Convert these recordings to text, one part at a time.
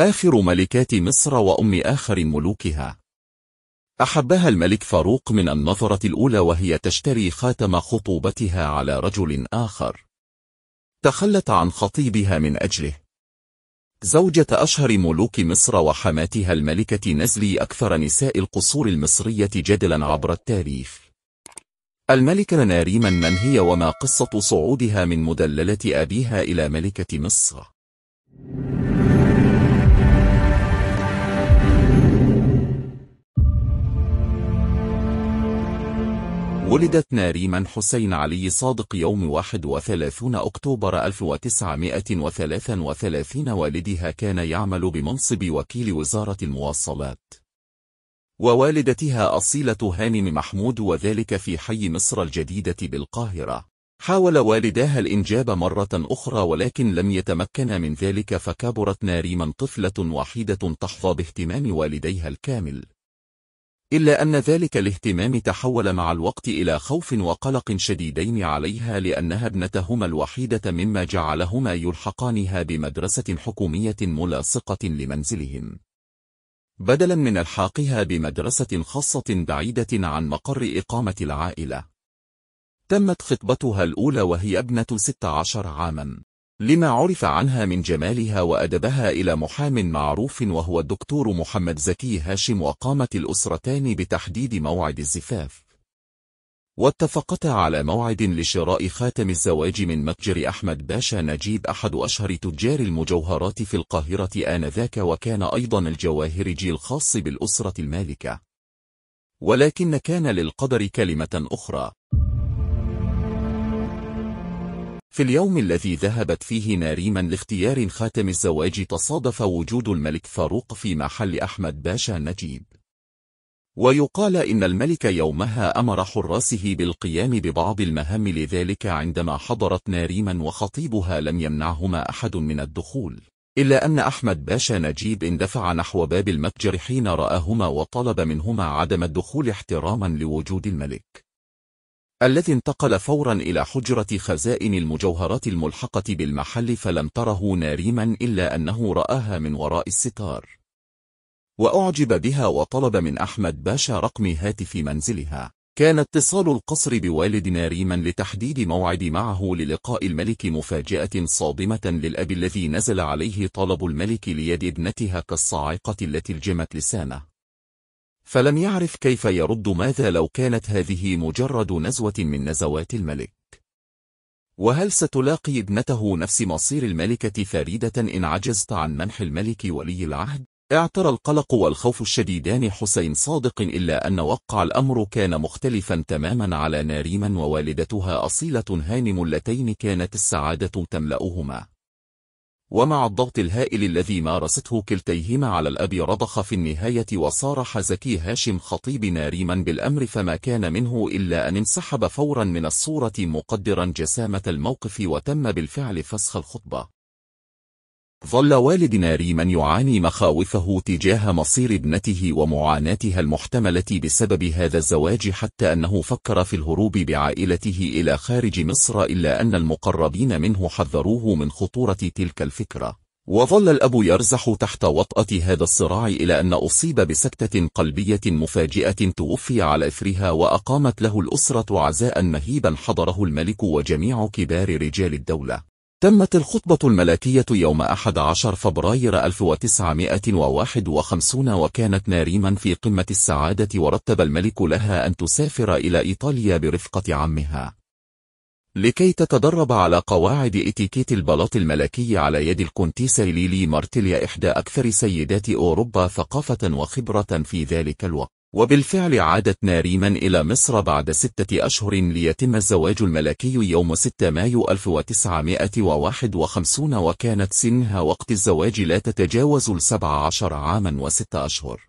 آخر ملكات مصر وأم آخر ملوكها أحبها الملك فاروق من النظرة الأولى وهي تشتري خاتم خطوبتها على رجل آخر تخلت عن خطيبها من أجله زوجة أشهر ملوك مصر وحماتها الملكة نزلي أكثر نساء القصور المصرية جدلا عبر التاريخ الملكة ناريما من هي وما قصة صعودها من مدللة أبيها إلى ملكة مصر ولدت ناريما حسين علي صادق يوم 31 أكتوبر 1933 والدها كان يعمل بمنصب وكيل وزارة المواصلات ووالدتها أصيلة هانم محمود وذلك في حي مصر الجديدة بالقاهرة حاول والداها الإنجاب مرة أخرى ولكن لم يتمكن من ذلك فكبرت ناريما طفلة وحيدة تحظى باهتمام والديها الكامل إلا أن ذلك الاهتمام تحول مع الوقت إلى خوف وقلق شديدين عليها لأنها ابنتهما الوحيدة مما جعلهما يلحقانها بمدرسة حكومية ملاصقة لمنزلهم بدلا من الحاقها بمدرسة خاصة بعيدة عن مقر إقامة العائلة تمت خطبتها الأولى وهي ابنة 16 عاماً لما عرف عنها من جمالها وأدبها إلى محام معروف وهو الدكتور محمد زكي هاشم وقامت الأسرتان بتحديد موعد الزفاف واتفقتا على موعد لشراء خاتم الزواج من متجر أحمد باشا نجيب أحد أشهر تجار المجوهرات في القاهرة آنذاك وكان أيضا الجواهرجي الخاص بالأسرة المالكة ولكن كان للقدر كلمة أخرى في اليوم الذي ذهبت فيه ناريما لاختيار خاتم الزواج تصادف وجود الملك فاروق في محل أحمد باشا نجيب ويقال إن الملك يومها أمر حراسه بالقيام ببعض المهام لذلك عندما حضرت ناريما وخطيبها لم يمنعهما أحد من الدخول إلا أن أحمد باشا نجيب اندفع نحو باب المتجر حين رآهما وطلب منهما عدم الدخول احتراما لوجود الملك الذي انتقل فورا إلى حجرة خزائن المجوهرات الملحقة بالمحل فلم تره ناريما إلا أنه رآها من وراء الستار وأعجب بها وطلب من أحمد باشا رقم هاتف منزلها كان اتصال القصر بوالد ناريما لتحديد موعد معه للقاء الملك مفاجأة صادمة للأب الذي نزل عليه طلب الملك ليد ابنتها كالصاعقة التي الجمت لسانه فلم يعرف كيف يرد ماذا لو كانت هذه مجرد نزوة من نزوات الملك وهل ستلاقي ابنته نفس مصير الملكة فريدة إن عجزت عن منح الملك ولي العهد؟ اعترى القلق والخوف الشديدان حسين صادق إلا أن وقع الأمر كان مختلفا تماما على ناريما ووالدتها أصيلة هانم اللتين كانت السعادة تملأهما ومع الضغط الهائل الذي مارسته كلتيهما على الأب رضخ في النهاية وصارح زكي هاشم خطيب ناريما بالأمر فما كان منه إلا أن انسحب فورا من الصورة مقدرا جسامة الموقف وتم بالفعل فسخ الخطبة ظل ناري من يعاني مخاوفه تجاه مصير ابنته ومعاناتها المحتملة بسبب هذا الزواج حتى أنه فكر في الهروب بعائلته إلى خارج مصر إلا أن المقربين منه حذروه من خطورة تلك الفكرة وظل الأب يرزح تحت وطأة هذا الصراع إلى أن أصيب بسكتة قلبية مفاجئة توفي على إثرها وأقامت له الأسرة عزاء مهيبا حضره الملك وجميع كبار رجال الدولة تمت الخطبة الملكية يوم 11 فبراير 1951 وكانت ناريما في قمة السعادة ورتب الملك لها أن تسافر إلى إيطاليا برفقة عمها لكي تتدرب على قواعد اتيكيت البلاط الملكي على يد الكونتيسة ليلي مارتيليا إحدى أكثر سيدات أوروبا ثقافة وخبرة في ذلك الوقت وبالفعل عادت ناريما إلى مصر بعد ستة أشهر ليتم الزواج الملكي يوم 6 مايو 1951 وكانت سنها وقت الزواج لا تتجاوز السبع عشر عاما وستة أشهر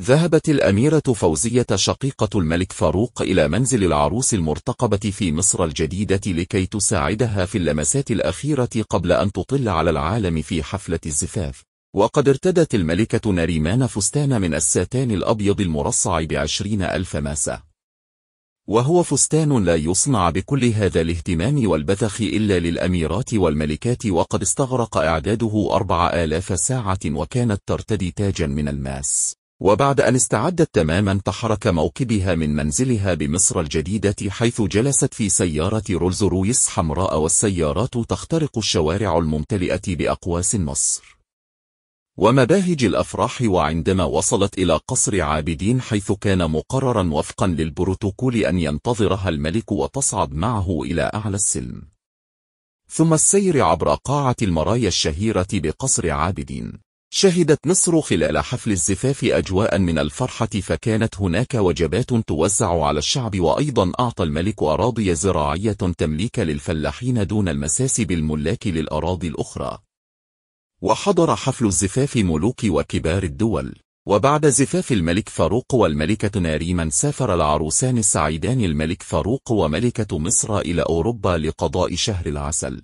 ذهبت الأميرة فوزية شقيقة الملك فاروق إلى منزل العروس المرتقبة في مصر الجديدة لكي تساعدها في اللمسات الأخيرة قبل أن تطل على العالم في حفلة الزفاف وقد ارتدت الملكة ناريمان فستان من الساتان الأبيض المرصع بعشرين ألف ماسة وهو فستان لا يصنع بكل هذا الاهتمام والبذخ إلا للأميرات والملكات وقد استغرق إعداده أربع آلاف ساعة وكانت ترتدي تاجا من الماس وبعد أن استعدت تماما تحرك موكبها من منزلها بمصر الجديدة حيث جلست في سيارة رولز رويس حمراء والسيارات تخترق الشوارع الممتلئة بأقواس مصر ومباهج الأفراح وعندما وصلت إلى قصر عابدين حيث كان مقررا وفقا للبروتوكول أن ينتظرها الملك وتصعد معه إلى أعلى السلم ثم السير عبر قاعة المرايا الشهيرة بقصر عابدين شهدت مصر خلال حفل الزفاف أجواء من الفرحة فكانت هناك وجبات توزع على الشعب وأيضا أعطى الملك أراضي زراعية تمليك للفلاحين دون المساس بالملاك للأراضي الأخرى وحضر حفل الزفاف ملوك وكبار الدول وبعد زفاف الملك فاروق والملكة ناريما سافر العروسان السعيدان الملك فاروق وملكة مصر إلى أوروبا لقضاء شهر العسل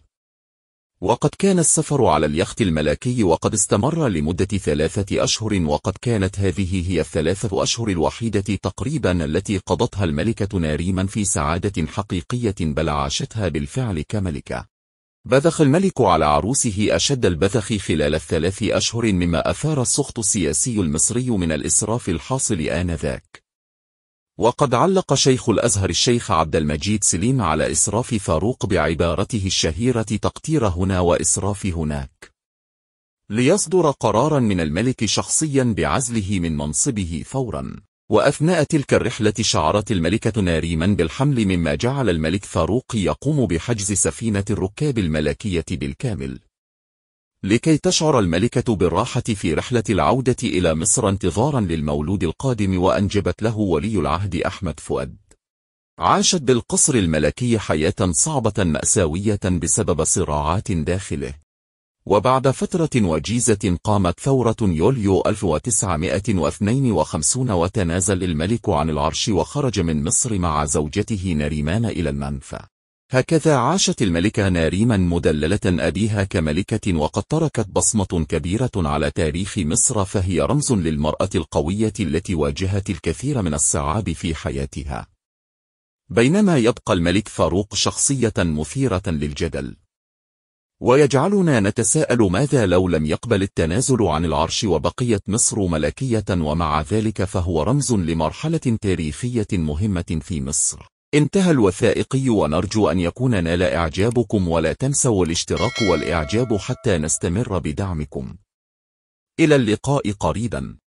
وقد كان السفر على اليخت الملكي وقد استمر لمدة ثلاثة أشهر وقد كانت هذه هي الثلاثة أشهر الوحيدة تقريبا التي قضتها الملكة ناريما في سعادة حقيقية بل عاشتها بالفعل كملكة بذخ الملك على عروسه أشد البذخ خلال الثلاث أشهر مما أثار السخط السياسي المصري من الإسراف الحاصل آنذاك وقد علق شيخ الأزهر الشيخ عبد المجيد سليم على إسراف فاروق بعبارته الشهيرة تقتير هنا وإسراف هناك ليصدر قرارا من الملك شخصيا بعزله من منصبه فوراً وأثناء تلك الرحلة شعرت الملكة ناريما بالحمل مما جعل الملك فاروق يقوم بحجز سفينة الركاب الملكية بالكامل لكي تشعر الملكة بالراحة في رحلة العودة إلى مصر انتظارا للمولود القادم وأنجبت له ولي العهد أحمد فؤاد عاشت بالقصر الملكي حياة صعبة مأساوية بسبب صراعات داخله وبعد فترة وجيزة قامت ثورة يوليو 1952 وتنازل الملك عن العرش وخرج من مصر مع زوجته ناريمان إلى المنفى هكذا عاشت الملكة ناريما مدللة أبيها كملكة وقد تركت بصمة كبيرة على تاريخ مصر فهي رمز للمرأة القوية التي واجهت الكثير من الصعاب في حياتها بينما يبقى الملك فاروق شخصية مثيرة للجدل ويجعلنا نتساءل ماذا لو لم يقبل التنازل عن العرش وبقيت مصر ملكية ومع ذلك فهو رمز لمرحلة تاريخية مهمة في مصر انتهى الوثائقي ونرجو أن يكون نال إعجابكم ولا تنسوا الاشتراك والإعجاب حتى نستمر بدعمكم إلى اللقاء قريبا